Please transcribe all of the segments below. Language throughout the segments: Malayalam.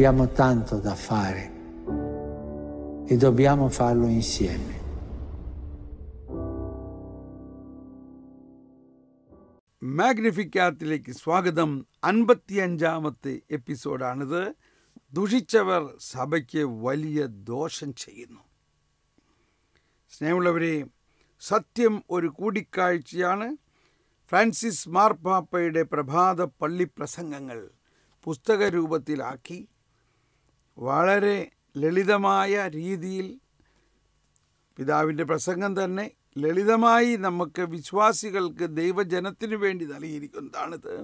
Abbiamo tanto da fare e dobbiamo farlo insieme. മാഗ്നിഫിക്കാത്തിലേക്ക് സ്വാഗതം അൻപത്തിയഞ്ചാമത്തെ എപ്പിസോഡാണിത് ദുഷിച്ചവർ സഭയ്ക്ക് വലിയ ദോഷം ചെയ്യുന്നു സ്നേഹമുള്ളവരെ സത്യം ഒരു കൂടിക്കാഴ്ചയാണ് ഫ്രാൻസിസ് മാർപ്പാപ്പയുടെ പ്രഭാത പള്ളി പ്രസംഗങ്ങൾ പുസ്തക രൂപത്തിലാക്കി വളരെ ലളിതമായ രീതിയിൽ പിതാവിൻ്റെ പ്രസംഗം തന്നെ ലളിതമായി നമുക്ക് വിശ്വാസികൾക്ക് ദൈവജനത്തിനു വേണ്ടി നൽകിയിരിക്കുന്നതാണിത്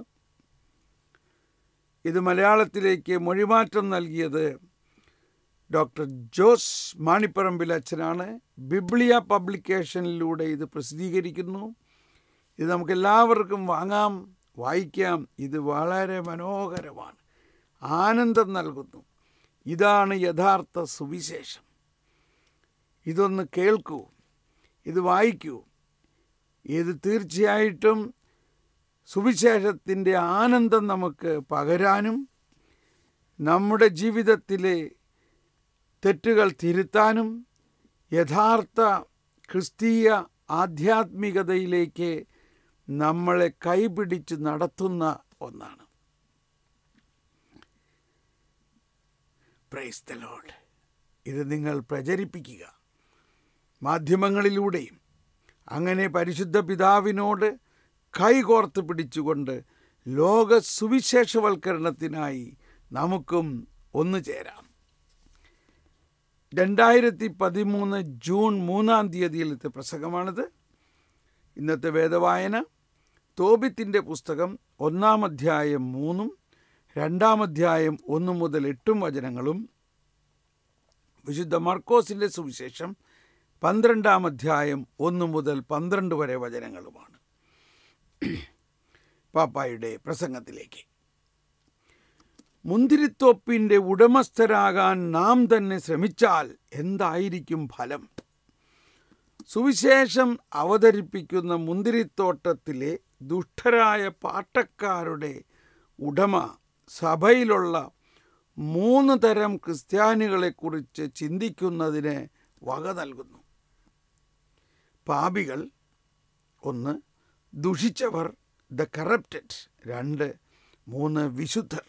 ഇത് മലയാളത്തിലേക്ക് മൊഴിമാറ്റം നൽകിയത് ഡോക്ടർ ജോസ് മാണിപ്പറമ്പിൽ അച്ഛനാണ് ബിബ്ലിയ പബ്ലിക്കേഷനിലൂടെ ഇത് പ്രസിദ്ധീകരിക്കുന്നു ഇത് നമുക്ക് എല്ലാവർക്കും വാങ്ങാം വായിക്കാം ഇത് വളരെ മനോഹരമാണ് ആനന്ദം നൽകുന്നു ഇതാണ് യഥാർത്ഥ സുവിശേഷം ഇതൊന്ന് കേൾക്കൂ ഇത് വായിക്കൂ ഇത് തീർച്ചയായിട്ടും സുവിശേഷത്തിൻ്റെ ആനന്ദം നമുക്ക് പകരാനും നമ്മുടെ ജീവിതത്തിലെ തെറ്റുകൾ തിരുത്താനും യഥാർത്ഥ ക്രിസ്തീയ ആധ്യാത്മികതയിലേക്ക് നമ്മളെ കൈപിടിച്ച് നടത്തുന്ന ഒന്നാണ് പ്രൈസ് ദ ലോഡ് ഇത് നിങ്ങൾ പ്രചരിപ്പിക്കുക മാധ്യമങ്ങളിലൂടെയും അങ്ങനെ പരിശുദ്ധ പിതാവിനോട് കൈകോർത്ത് പിടിച്ചുകൊണ്ട് ലോക സുവിശേഷവൽക്കരണത്തിനായി നമുക്കും ഒന്നു ചേരാം രണ്ടായിരത്തി പതിമൂന്ന് ജൂൺ മൂന്നാം തീയതിയിലത്തെ പ്രസംഗമാണിത് ഇന്നത്തെ വേദവായന തോബിത്തിൻ്റെ പുസ്തകം ഒന്നാം അധ്യായം മൂന്നും രണ്ടാം അധ്യായം ഒന്നു മുതൽ എട്ടും വചനങ്ങളും വിശുദ്ധ മർക്കോസിൻ്റെ സുവിശേഷം പന്ത്രണ്ടാം അധ്യായം ഒന്നു മുതൽ പന്ത്രണ്ട് വരെ വചനങ്ങളുമാണ് പാപ്പായുടെ പ്രസംഗത്തിലേക്ക് മുന്തിരിത്തോപ്പിൻ്റെ ഉടമസ്ഥരാകാൻ നാം തന്നെ ശ്രമിച്ചാൽ എന്തായിരിക്കും ഫലം സുവിശേഷം അവതരിപ്പിക്കുന്ന മുന്തിരിത്തോട്ടത്തിലെ ദുഷ്ടരായ പാട്ടക്കാരുടെ ഉടമ സഭയിലുള്ള മൂന്ന് തരം ക്രിസ്ത്യാനികളെക്കുറിച്ച് ചിന്തിക്കുന്നതിന് വക നൽകുന്നു പാപികൾ ഒന്ന് ദുഷിച്ചവർ ദ കറപ്റ്റഡ് രണ്ട് മൂന്ന് വിശുദ്ധർ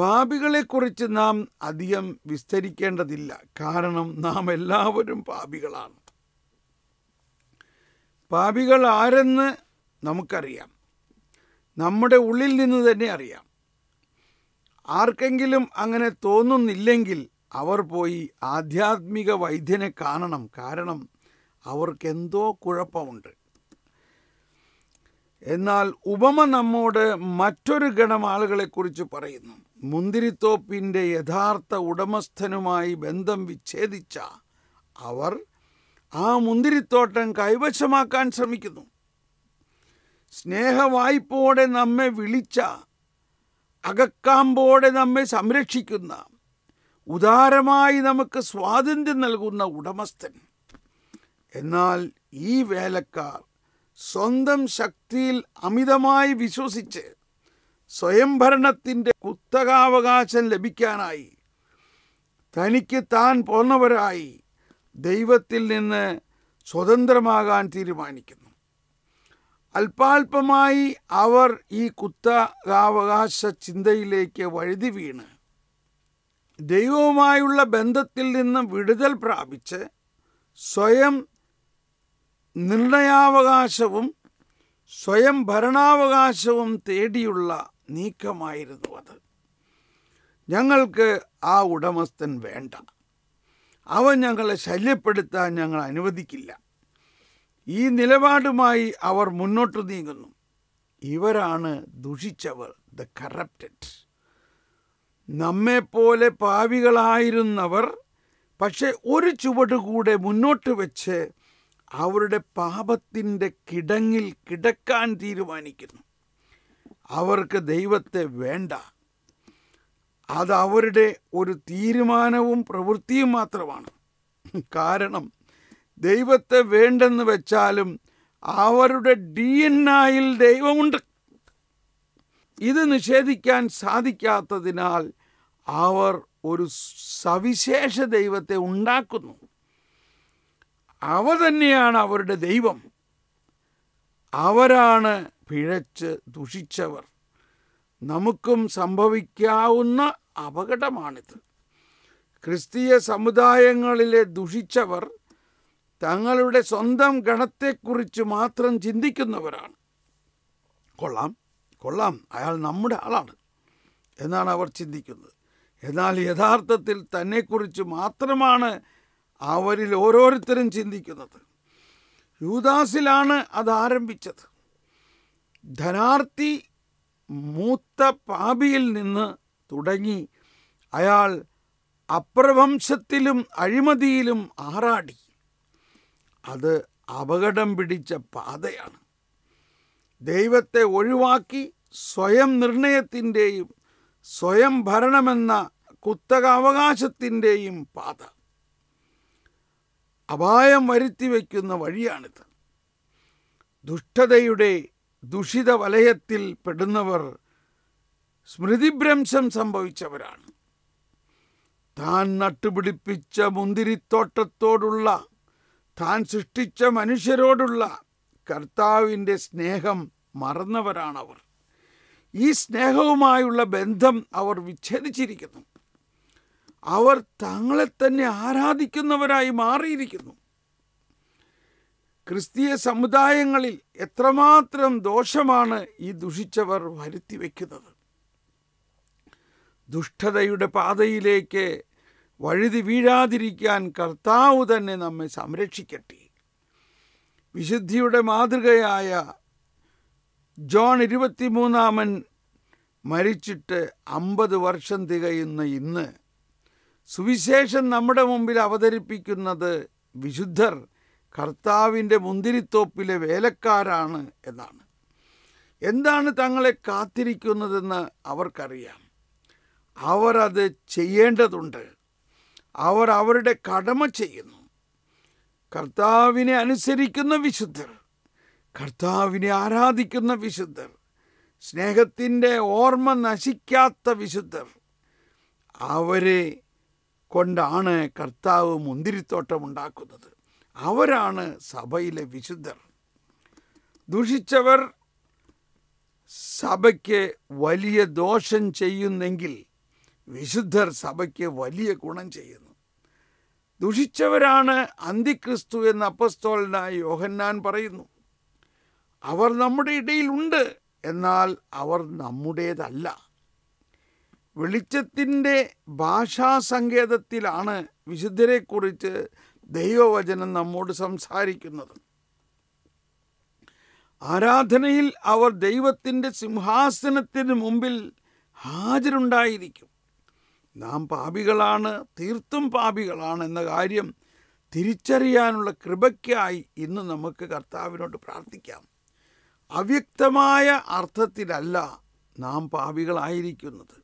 പാപികളെക്കുറിച്ച് നാം അധികം വിസ്തരിക്കേണ്ടതില്ല കാരണം നാം എല്ലാവരും പാപികളാണ് പാപികൾ ആരെന്ന് നമുക്കറിയാം നമ്മുടെ ഉള്ളിൽ നിന്ന് തന്നെ അറിയാം ആർക്കെങ്കിലും അങ്ങനെ തോന്നുന്നില്ലെങ്കിൽ അവർ പോയി ആധ്യാത്മിക വൈദ്യനെ കാണണം കാരണം അവർക്കെന്തോ കുഴപ്പമുണ്ട് എന്നാൽ ഉപമ നമ്മോട് മറ്റൊരു ഗണം ആളുകളെക്കുറിച്ച് പറയുന്നു മുന്തിരിത്തോപ്പിൻ്റെ യഥാർത്ഥ ഉടമസ്ഥനുമായി ബന്ധം വിച്ഛേദിച്ച അവർ ആ മുന്തിരിത്തോട്ടം കൈവശമാക്കാൻ ശ്രമിക്കുന്നു സ്നേഹവായ്പോടെ നമ്മെ വിളിച്ച അകക്കാമ്പോടെ നമ്മെ സംരക്ഷിക്കുന്ന ഉദാരമായി നമുക്ക് സ്വാതന്ത്ര്യം നൽകുന്ന ഉടമസ്ഥൻ എന്നാൽ ഈ വേലക്കാർ സ്വന്തം ശക്തിയിൽ അമിതമായി വിശ്വസിച്ച് സ്വയംഭരണത്തിൻ്റെ കുത്തകാവകാശം ലഭിക്കാനായി തനിക്ക് താൻ പോന്നവരായി ദൈവത്തിൽ നിന്ന് സ്വതന്ത്രമാകാൻ തീരുമാനിക്കുന്നു അല്പാൽപമായി അവർ ഈ കുത്തകാവകാശ ചിന്തയിലേക്ക് വഴുതി വീണ് ദൈവവുമായുള്ള ബന്ധത്തിൽ നിന്ന് വിടുതൽ പ്രാപിച്ച് സ്വയം നിർണയാവകാശവും സ്വയം ഭരണാവകാശവും തേടിയുള്ള നീക്കമായിരുന്നു അത് ഞങ്ങൾക്ക് ആ ഉടമസ്ഥൻ വേണ്ട അവൻ ഞങ്ങളെ ശല്യപ്പെടുത്താൻ ഞങ്ങൾ അനുവദിക്കില്ല ഈ നിലപാടുമായി അവർ മുന്നോട്ട് നീങ്ങുന്നു ഇവരാണ് ദുഷിച്ചവർ ദ കറപ്റ്റഡ് നമ്മെപ്പോലെ പാവികളായിരുന്നവർ പക്ഷെ ഒരു ചുവട് കൂടെ മുന്നോട്ട് വെച്ച് അവരുടെ പാപത്തിൻ്റെ കിടങ്ങിൽ കിടക്കാൻ തീരുമാനിക്കുന്നു അവർക്ക് ദൈവത്തെ വേണ്ട അത് അവരുടെ ഒരു തീരുമാനവും പ്രവൃത്തിയും മാത്രമാണ് കാരണം ദൈവത്തെ വേണ്ടെന്ന് വെച്ചാലും അവരുടെ ഡി എൻ ആയിൽ ദൈവമുണ്ട് ഇത് നിഷേധിക്കാൻ സാധിക്കാത്തതിനാൽ അവർ ഒരു സവിശേഷ ദൈവത്തെ ഉണ്ടാക്കുന്നു അവ തന്നെയാണ് അവരുടെ ദൈവം അവരാണ് പിഴച്ച് ദുഷിച്ചവർ നമുക്കും സംഭവിക്കാവുന്ന അപകടമാണിത് ക്രിസ്തീയ സമുദായങ്ങളിലെ ദുഷിച്ചവർ തങ്ങളുടെ സ്വന്തം ഗണത്തെക്കുറിച്ച് മാത്രം ചിന്തിക്കുന്നവരാണ് കൊള്ളാം കൊള്ളാം അയാൾ നമ്മുടെ ആളാണ് എന്നാണ് അവർ ചിന്തിക്കുന്നത് എന്നാൽ യഥാർത്ഥത്തിൽ തന്നെക്കുറിച്ച് മാത്രമാണ് അവരിൽ ഓരോരുത്തരും ചിന്തിക്കുന്നത് യൂദാസിലാണ് അത് ആരംഭിച്ചത് ധനാർത്ഥി മൂത്ത പാപിയിൽ നിന്ന് തുടങ്ങി അയാൾ അപ്രവംശത്തിലും അഴിമതിയിലും ആറാടി അത് അപകടം പിടിച്ച പാതയാണ് ദൈവത്തെ ഒഴിവാക്കി സ്വയം നിർണയത്തിൻ്റെയും സ്വയം ഭരണമെന്ന കുത്തക അവകാശത്തിൻ്റെയും പാത അപായം വരുത്തി വയ്ക്കുന്ന വഴിയാണിത് ദുഷ്ടതയുടെ ദുഷിത വലയത്തിൽ പെടുന്നവർ സ്മൃതിഭ്രംശം സംഭവിച്ചവരാണ് താൻ നട്ടുപിടിപ്പിച്ച മുന്തിരിത്തോട്ടത്തോടുള്ള താൻ സൃഷ്ടിച്ച മനുഷ്യരോടുള്ള കർത്താവിൻ്റെ സ്നേഹം മറന്നവരാണവർ ഈ സ്നേഹവുമായുള്ള ബന്ധം അവർ വിച്ഛേദിച്ചിരിക്കുന്നു അവർ തങ്ങളെ തന്നെ ആരാധിക്കുന്നവരായി മാറിയിരിക്കുന്നു ക്രിസ്തീയ സമുദായങ്ങളിൽ എത്രമാത്രം ദോഷമാണ് ഈ ദുഷിച്ചവർ വരുത്തിവെക്കുന്നത് ദുഷ്ടതയുടെ പാതയിലേക്ക് വഴുതി വീഴാതിരിക്കാൻ കർത്താവ് തന്നെ നമ്മെ സംരക്ഷിക്കട്ടെ വിശുദ്ധിയുടെ മാതൃകയായ ജോൺ ഇരുപത്തിമൂന്നാമൻ മരിച്ചിട്ട് അമ്പത് വർഷം തികയുന്ന ഇന്ന് സുവിശേഷം നമ്മുടെ മുമ്പിൽ അവതരിപ്പിക്കുന്നത് വിശുദ്ധർ കർത്താവിൻ്റെ മുന്തിരിത്തോപ്പിലെ വേലക്കാരാണ് എന്നാണ് എന്താണ് തങ്ങളെ കാത്തിരിക്കുന്നതെന്ന് അവർക്കറിയാം അവരത് ചെയ്യേണ്ടതുണ്ട് അവർ അവരുടെ കടമ ചെയ്യുന്നു കർത്താവിനെ അനുസരിക്കുന്ന വിശുദ്ധർ കർത്താവിനെ ആരാധിക്കുന്ന വിശുദ്ധർ സ്നേഹത്തിൻ്റെ ഓർമ്മ നശിക്കാത്ത വിശുദ്ധർ അവരെ കൊണ്ടാണ് കർത്താവ് മുന്തിരിത്തോട്ടം ഉണ്ടാക്കുന്നത് അവരാണ് സഭയിലെ വിശുദ്ധർ ദുഷിച്ചവർ സഭയ്ക്ക് വലിയ ദോഷം ചെയ്യുന്നെങ്കിൽ വിശുദ്ധർ സഭയ്ക്ക് വലിയ ഗുണം ചെയ്യുന്നു ദുഷിച്ചവരാണ് അന്തിക്രിസ്തു എന്ന് അപ്പസ്തോലനായി യോഹന്നാൻ പറയുന്നു അവർ നമ്മുടെ ഇടയിലുണ്ട് എന്നാൽ അവർ നമ്മുടേതല്ല വെളിച്ചത്തിൻ്റെ ഭാഷാ വിശുദ്ധരെക്കുറിച്ച് ദൈവവചനം നമ്മോട് സംസാരിക്കുന്നത് ആരാധനയിൽ അവർ ദൈവത്തിൻ്റെ സിംഹാസനത്തിന് മുമ്പിൽ ഹാജരുണ്ടായിരിക്കും നാം പാപികളാണ് തീർത്തും പാപികളാണ് എന്ന കാര്യം തിരിച്ചറിയാനുള്ള കൃപയ്ക്കായി ഇന്ന് നമുക്ക് കർത്താവിനോട് പ്രാർത്ഥിക്കാം അവ്യക്തമായ അർത്ഥത്തിലല്ല നാം പാപികളായിരിക്കുന്നത്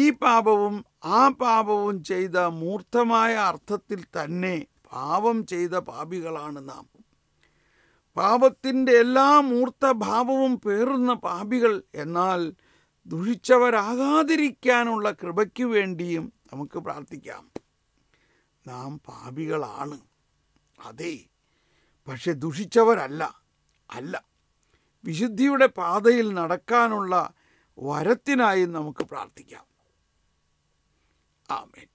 ഈ പാപവും ആ പാപവും ചെയ്ത മൂർത്തമായ അർത്ഥത്തിൽ തന്നെ പാപം ചെയ്ത പാപികളാണ് നാം പാപത്തിൻ്റെ എല്ലാ മൂർത്തഭാവവും പേറുന്ന പാപികൾ എന്നാൽ ദുഷിച്ചവരാകാതിരിക്കാനുള്ള കൃപയ്ക്ക് വേണ്ടിയും നമുക്ക് പ്രാർത്ഥിക്കാം നാം പാപികളാണ് അതെ പക്ഷെ ദുഷിച്ചവരല്ല അല്ല വിശുദ്ധിയുടെ പാതയിൽ നടക്കാനുള്ള വരത്തിനായി നമുക്ക് പ്രാർത്ഥിക്കാം ആമേൻ